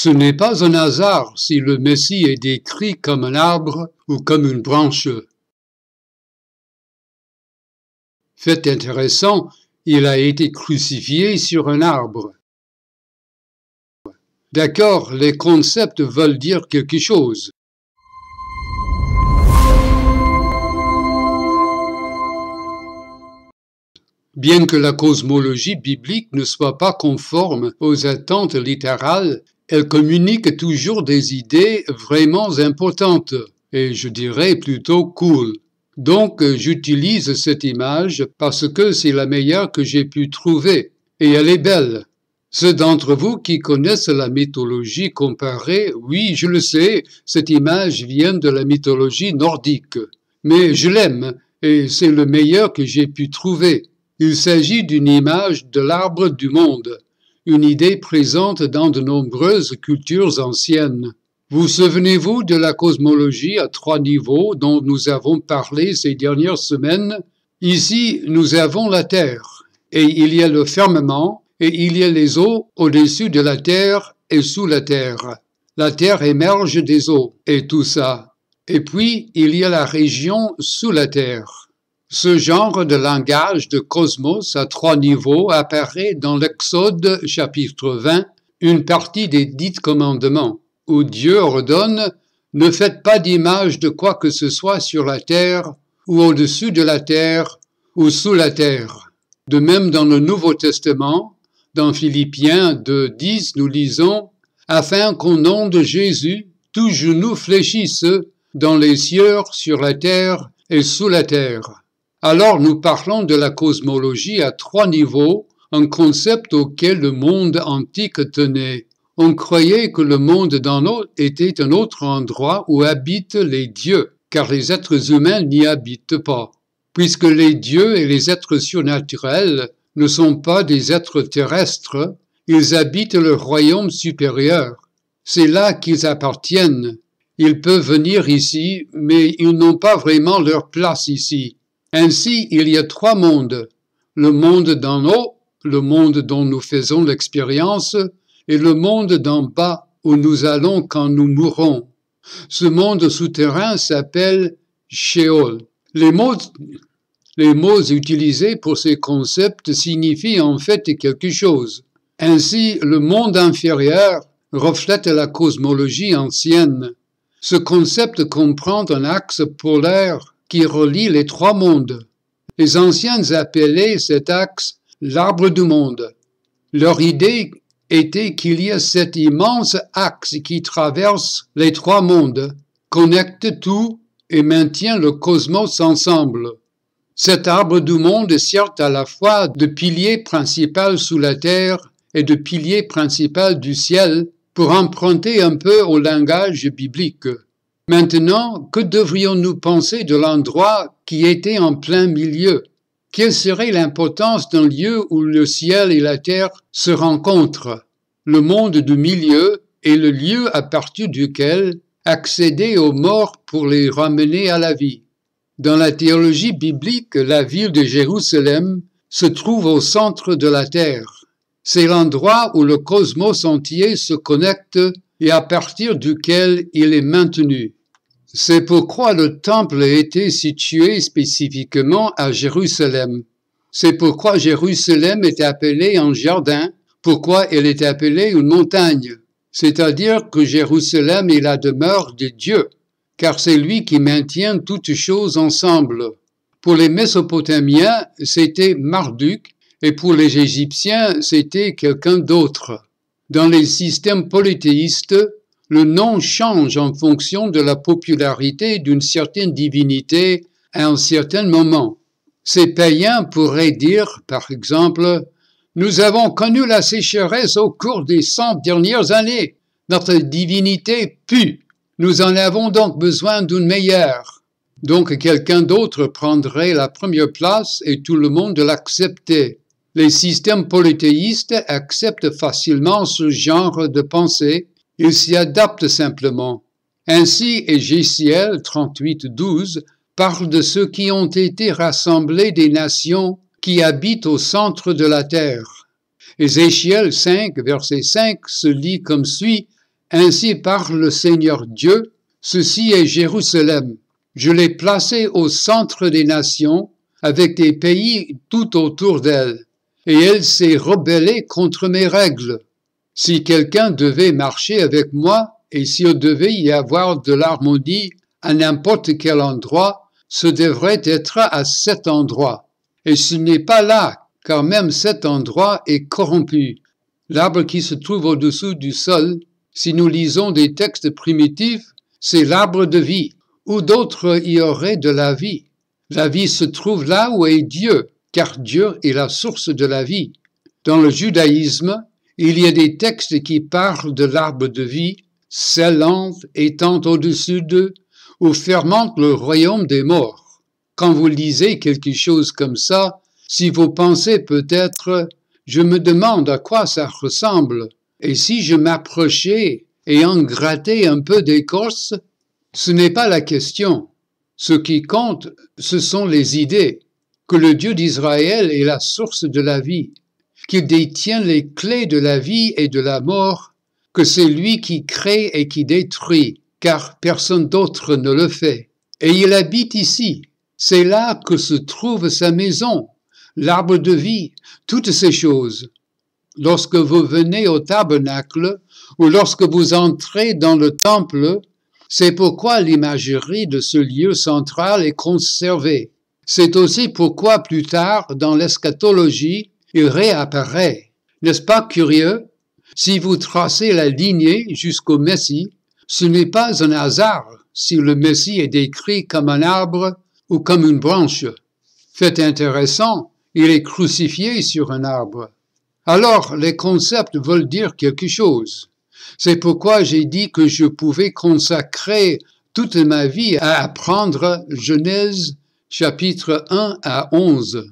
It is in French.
Ce n'est pas un hasard si le Messie est décrit comme un arbre ou comme une branche. Fait intéressant, il a été crucifié sur un arbre. D'accord, les concepts veulent dire quelque chose. Bien que la cosmologie biblique ne soit pas conforme aux attentes littérales elle communique toujours des idées vraiment importantes et je dirais plutôt cool. Donc j'utilise cette image parce que c'est la meilleure que j'ai pu trouver et elle est belle. Ceux d'entre vous qui connaissent la mythologie comparée, oui, je le sais, cette image vient de la mythologie nordique. Mais je l'aime, et c'est le meilleur que j'ai pu trouver. Il s'agit d'une image de l'arbre du monde une idée présente dans de nombreuses cultures anciennes. Vous souvenez-vous de la cosmologie à trois niveaux dont nous avons parlé ces dernières semaines Ici, nous avons la Terre, et il y a le firmament, et il y a les eaux au-dessus de la Terre et sous la Terre. La Terre émerge des eaux, et tout ça. Et puis, il y a la région sous la Terre. Ce genre de langage de cosmos à trois niveaux apparaît dans l'Exode chapitre 20, une partie des dix commandements, où Dieu ordonne Ne faites pas d'image de quoi que ce soit sur la terre, ou au-dessus de la terre, ou sous la terre. De même dans le Nouveau Testament, dans Philippiens 2, nous lisons Afin qu'au nom de Jésus, tous genoux fléchisse dans les cieux, sur la terre et sous la terre. Alors nous parlons de la cosmologie à trois niveaux, un concept auquel le monde antique tenait. On croyait que le monde dans haut était un autre endroit où habitent les dieux, car les êtres humains n'y habitent pas, puisque les dieux et les êtres surnaturels ne sont pas des êtres terrestres, ils habitent le royaume supérieur. C'est là qu'ils appartiennent. Ils peuvent venir ici, mais ils n'ont pas vraiment leur place ici. Ainsi, il y a trois mondes, le monde d'en haut, le monde dont nous faisons l'expérience, et le monde d'en bas où nous allons quand nous mourrons. Ce monde souterrain s'appelle Sheol. Les mots, les mots utilisés pour ces concepts signifient en fait quelque chose. Ainsi, le monde inférieur reflète la cosmologie ancienne. Ce concept comprend un axe polaire qui relie les trois mondes. Les anciens appelaient cet axe l'arbre du monde. Leur idée était qu'il y a cet immense axe qui traverse les trois mondes, connecte tout et maintient le cosmos ensemble. Cet arbre du monde sert à la fois de pilier principal sous la terre et de pilier principal du ciel pour emprunter un peu au langage biblique. Maintenant, que devrions-nous penser de l'endroit qui était en plein milieu Quelle serait l'importance d'un lieu où le ciel et la terre se rencontrent Le monde du milieu est le lieu à partir duquel accéder aux morts pour les ramener à la vie. Dans la théologie biblique, la ville de Jérusalem se trouve au centre de la terre. C'est l'endroit où le cosmos entier se connecte et à partir duquel il est maintenu. C'est pourquoi le temple a été situé spécifiquement à Jérusalem. C'est pourquoi Jérusalem est appelée un jardin, pourquoi elle est appelée une montagne. C'est-à-dire que Jérusalem est la demeure de Dieu, car c'est lui qui maintient toutes choses ensemble. Pour les Mésopotamiens, c'était Marduk, et pour les Égyptiens, c'était quelqu'un d'autre. Dans les systèmes polythéistes, le nom change en fonction de la popularité d'une certaine divinité à un certain moment. Ces païens pourraient dire, par exemple, Nous avons connu la sécheresse au cours des cent dernières années. Notre divinité pue. Nous en avons donc besoin d'une meilleure. Donc quelqu'un d'autre prendrait la première place et tout le monde l'acceptait. Les systèmes polythéistes acceptent facilement ce genre de pensée il s'y adapte simplement. Ainsi, 38, 12, parle de ceux qui ont été rassemblés des nations qui habitent au centre de la terre. Ézéchiel 5, verset 5 se lit comme suit Ainsi parle le Seigneur Dieu, ceci est Jérusalem. Je l'ai placée au centre des nations, avec des pays tout autour d'elle, et elle s'est rebellée contre mes règles si quelqu'un devait marcher avec moi et si devait y avoir de l'harmonie à n'importe quel endroit, ce devrait être à cet endroit. Et ce n'est pas là, car même cet endroit est corrompu. L'arbre qui se trouve au-dessous du sol, si nous lisons des textes primitifs, c'est l'arbre de vie. Où d'autres y auraient de la vie La vie se trouve là où est Dieu, car Dieu est la source de la vie. Dans le judaïsme, il y a des textes qui parlent de l'arbre de vie, celle-là étant au-dessus d'eux, ou ferment le royaume des morts. Quand vous lisez quelque chose comme ça, si vous pensez peut-être je me demande à quoi ça ressemble, et si je m'approchais et en grattais un peu d'écorce, ce n'est pas la question. Ce qui compte, ce sont les idées, que le Dieu d'Israël est la source de la vie qu'il détient les clés de la vie et de la mort, que c'est lui qui crée et qui détruit, car personne d'autre ne le fait. Et il habite ici, c'est là que se trouve sa maison, l'arbre de vie, toutes ces choses. Lorsque vous venez au tabernacle ou lorsque vous entrez dans le temple, c'est pourquoi l'imagerie de ce lieu central est conservée. C'est aussi pourquoi plus tard, dans l'eschatologie, il réapparaît. N'est-ce pas curieux Si vous tracez la lignée jusqu'au Messie, ce n'est pas un hasard si le Messie est décrit comme un arbre ou comme une branche. Fait intéressant, il est crucifié sur un arbre. Alors, les concepts veulent dire quelque chose. C'est pourquoi j'ai dit que je pouvais consacrer toute ma vie à apprendre Genèse chapitre 1 à 11.